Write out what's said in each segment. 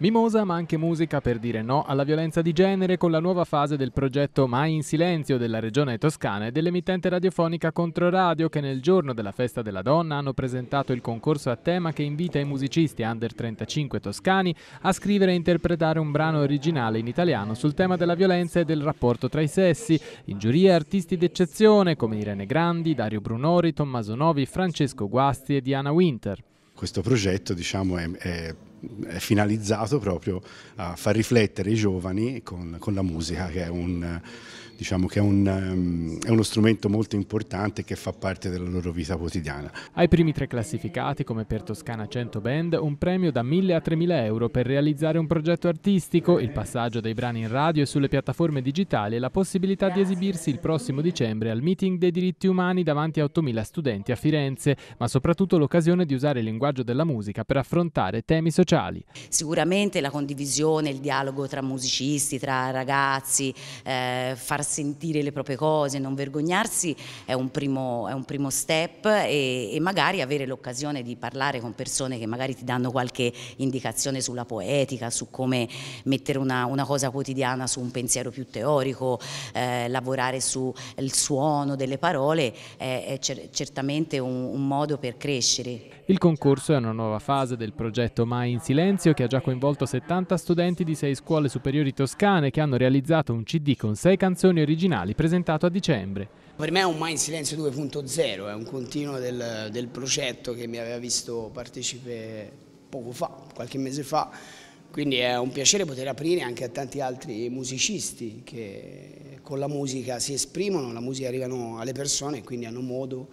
Mimosa ma anche musica per dire no alla violenza di genere con la nuova fase del progetto Mai in Silenzio della Regione Toscana e dell'emittente radiofonica Controradio che nel giorno della Festa della Donna hanno presentato il concorso a tema che invita i musicisti under 35 toscani a scrivere e interpretare un brano originale in italiano sul tema della violenza e del rapporto tra i sessi. In giuria artisti d'eccezione come Irene Grandi, Dario Brunori, Tommaso Novi, Francesco Guasti e Diana Winter. Questo progetto diciamo, è, è è finalizzato proprio a far riflettere i giovani con, con la musica, che è, un, diciamo che è, un, ehm, è uno strumento molto importante che fa parte della loro vita quotidiana. Ai primi tre classificati, come per Toscana 100 Band, un premio da 1.000 a 3.000 euro per realizzare un progetto artistico, il passaggio dei brani in radio e sulle piattaforme digitali e la possibilità di esibirsi il prossimo dicembre al meeting dei diritti umani davanti a 8.000 studenti a Firenze, ma soprattutto l'occasione di usare il linguaggio della musica per affrontare temi sociali sociali. Sicuramente la condivisione, il dialogo tra musicisti, tra ragazzi, eh, far sentire le proprie cose, non vergognarsi è un primo, è un primo step e, e magari avere l'occasione di parlare con persone che magari ti danno qualche indicazione sulla poetica, su come mettere una, una cosa quotidiana su un pensiero più teorico, eh, lavorare sul suono delle parole eh, è cer certamente un, un modo per crescere. Il concorso è una nuova fase del progetto Mai in silenzio che ha già coinvolto 70 studenti di 6 scuole superiori toscane che hanno realizzato un CD con 6 canzoni originali presentato a dicembre. Per me è un Mai in Silenzio 2.0, è un continuo del, del progetto che mi aveva visto partecipe poco fa, qualche mese fa, quindi è un piacere poter aprire anche a tanti altri musicisti che con la musica si esprimono, la musica arrivano alle persone e quindi hanno modo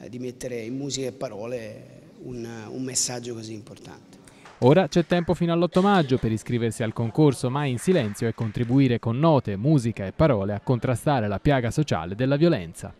eh, di mettere in musica e parole un, un messaggio così importante. Ora c'è tempo fino all'8 maggio per iscriversi al concorso Mai in Silenzio e contribuire con note, musica e parole a contrastare la piaga sociale della violenza.